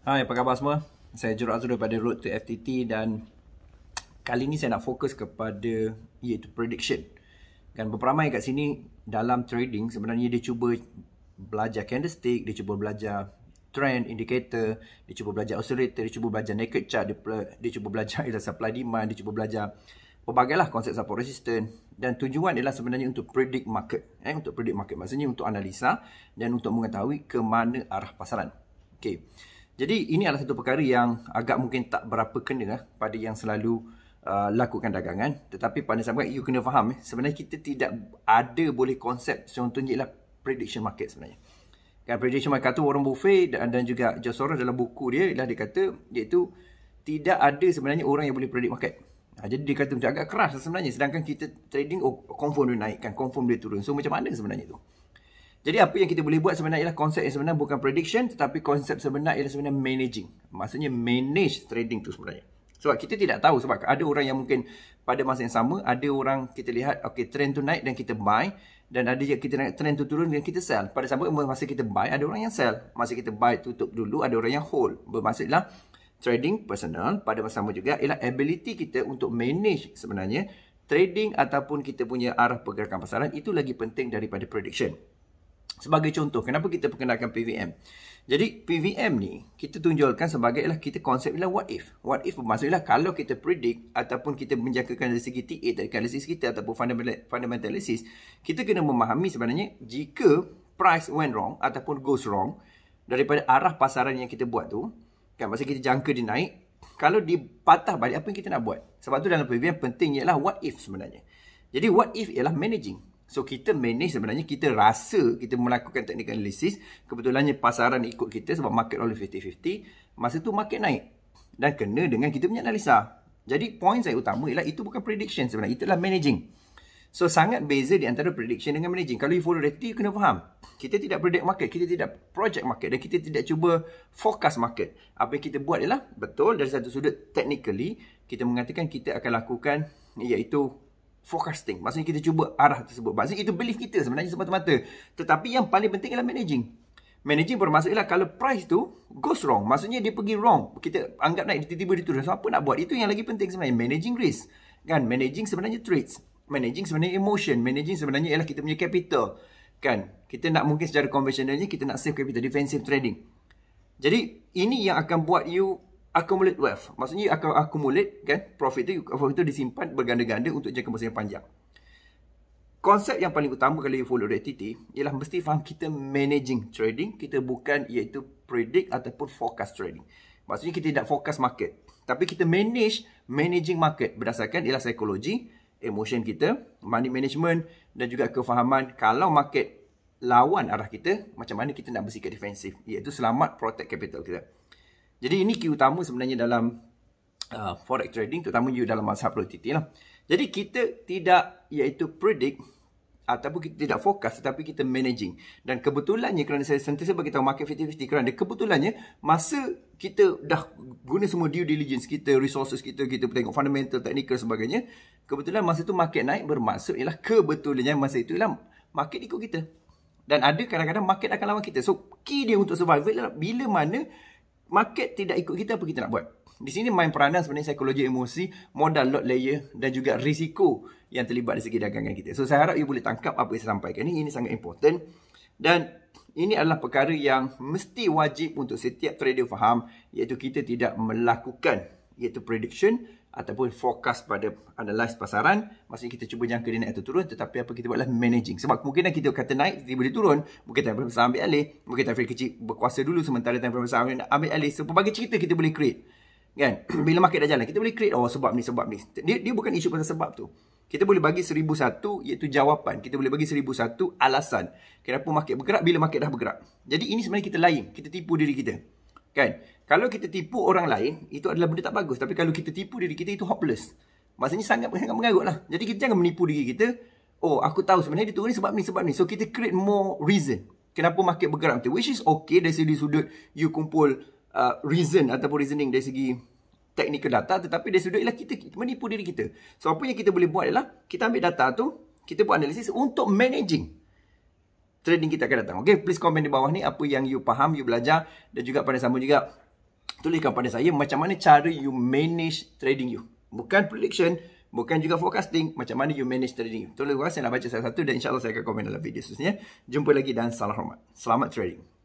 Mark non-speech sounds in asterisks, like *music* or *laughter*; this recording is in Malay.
Hai, apa khabar semua? Saya Jurat Azul daripada Road to FTT dan kali ni saya nak fokus kepada iaitu prediction. Kan beramai kat sini dalam trading sebenarnya dia cuba belajar candlestick, dia cuba belajar trend indicator, dia cuba belajar oscillator, dia cuba belajar naked chart, dia, dia cuba belajar ialah supply demand, dia cuba belajar lah konsep support resistance dan tujuan ialah sebenarnya untuk predict market. Eh, untuk predict market maksudnya untuk analisa dan untuk mengetahui ke mana arah pasaran. Okay. Jadi ini adalah satu perkara yang agak mungkin tak berapa kena eh, lah pada yang selalu uh, lakukan dagangan. Tetapi pada saya you kena faham eh, sebenarnya kita tidak ada boleh konsep contohnya ialah prediction market sebenarnya. Kan prediction market tu Warren Buffet dan, dan juga George Soros dalam buku dia ialah dia kata iaitu tidak ada sebenarnya orang yang boleh predict market. Ha, jadi dia kata macam agak keras lah sebenarnya sedangkan kita trading oh, confirm dia naikkan, confirm dia turun. So macam mana sebenarnya tu? Jadi apa yang kita boleh buat sebenarnya ialah konsep yang sebenarnya bukan prediction tetapi konsep sebenarnya ialah sebenarnya managing. Maksudnya manage trading tu sebenarnya. Sebab kita tidak tahu sebab ada orang yang mungkin pada masa yang sama ada orang kita lihat okay, trend tu naik dan kita buy dan ada yang kita naik trend tu turun dan kita sell. Pada sama masa kita buy ada orang yang sell. Masa kita buy tutup dulu ada orang yang hold. Bermaksudlah trading personal pada masa sama juga ialah ability kita untuk manage sebenarnya trading ataupun kita punya arah pergerakan pasaran itu lagi penting daripada prediction. Sebagai contoh, kenapa kita perkenalkan PVM? Jadi PVM ni kita tunjulkan sebagai ialah kita konsep ialah what if. What if maksudnya kalau kita predict ataupun kita menjangkakan dari segi TA dari analysis kita ataupun fundamental fundamental analysis, kita kena memahami sebenarnya jika price went wrong ataupun goes wrong daripada arah pasaran yang kita buat tu, kan masa kita jangka dia naik, kalau dipatah balik apa yang kita nak buat? Sebab tu dalam PVM penting ialah what if sebenarnya. Jadi what if ialah managing. So kita manage sebenarnya kita rasa kita melakukan technical analisis kebetulannya pasaran ikut kita sebab market oleh 50-50 masa tu market naik dan kena dengan kita punya analisa. Jadi point saya utama ialah itu bukan prediction sebenarnya itulah managing. So sangat beza di antara prediction dengan managing. Kalau you follow rate you kena faham. Kita tidak predict market, kita tidak project market dan kita tidak cuba forecast market. Apa yang kita buat ialah betul dari satu sudut technically kita mengatakan kita akan lakukan iaitu forecasting. Maksudnya kita cuba arah tersebut. Maksudnya itu belief kita sebenarnya semata-mata. Tetapi yang paling penting ialah managing. Managing bermaksud ialah kalau price tu goes wrong. Maksudnya dia pergi wrong. Kita anggap naik tiba-tiba dia turun. So apa nak buat? Itu yang lagi penting sebenarnya. Managing risk. Kan? Managing sebenarnya trades. Managing sebenarnya emotion. Managing sebenarnya ialah kita punya capital. Kan? Kita nak mungkin secara conventionalnya kita nak save capital. Defensive trading. Jadi ini yang akan buat you accumulate wealth. Maksudnya you akan accumulate kan profit tu profit tu disimpan berganda-ganda untuk jangka masa yang panjang. Konsep yang paling utama kalau you follow Red TT ialah mesti faham kita managing trading, kita bukan iaitu predict ataupun forecast trading. Maksudnya kita tidak fokus market, tapi kita manage managing market berdasarkan ialah psikologi, emotion kita, money management dan juga kefahaman kalau market lawan arah kita, macam mana kita nak bersikap defensif iaitu selamat protect capital kita. Jadi ini key utama sebenarnya dalam uh, forex trading terutama you dalam masa volatility lah. Jadi kita tidak iaitu predict ataupun kita tidak fokus tetapi kita managing. Dan kebetulannya kerana saya sentiasa bagi tahu market 50 kerana dia, kebetulannya masa kita dah guna semua due diligence kita, resources kita, kita tengok fundamental, technical sebagainya. Kebetulan masa tu market naik bermaksud ialah kebetulannya masa itu ialah market ikut kita. Dan ada kadang-kadang market akan lawan kita. So key dia untuk survival adalah bila mana market tidak ikut kita apa kita nak buat di sini main peranan sebenarnya psikologi emosi, modal lot layer dan juga risiko yang terlibat di segi dagangan kita. So saya harap you boleh tangkap apa yang saya sampaikan ini. Ini sangat important dan ini adalah perkara yang mesti wajib untuk setiap trader faham iaitu kita tidak melakukan iaitu prediction ataupun fokus pada analyze pasaran maksudnya kita cuba jangka dia naik atau turun tetapi apa kita buatlah managing sebab kemungkinan kita kata naik tiba dia turun mungkin time frame ambil alih mungkin time frame kecil berkuasa dulu sementara time frame ambil ambil alih so pelbagai cerita kita boleh create kan *clears throat* bila market dah jalan kita boleh create oh sebab ni sebab ni dia, dia bukan isu pasal sebab tu kita boleh bagi seribu satu iaitu jawapan kita boleh bagi seribu satu alasan kenapa market bergerak bila market dah bergerak jadi ini sebenarnya kita lain kita tipu diri kita Kan? Kalau kita tipu orang lain, itu adalah benda tak bagus. Tapi kalau kita tipu diri kita, itu hopeless. Maksudnya sangat, sangat mengarut lah. Jadi kita jangan menipu diri kita. Oh, aku tahu sebenarnya dia turun ni sebab ni, sebab ni. So, kita create more reason. Kenapa market bergerak tu. Which is okay dari segi sudut you kumpul uh, reason ataupun reasoning dari segi technical data. Tetapi dari sudut ialah kita menipu diri kita. So, apa yang kita boleh buat adalah kita ambil data tu, kita buat analisis untuk managing trading kita akan datang. Okay, please komen di bawah ni apa yang you faham, you belajar dan juga pada sama juga tuliskan pada saya macam mana cara you manage trading you. Bukan prediction, bukan juga forecasting, macam mana you manage trading you. Tolong saya nak baca satu-satu dan insyaAllah saya akan komen dalam video seterusnya. Jumpa lagi dan salam hormat. Selamat trading.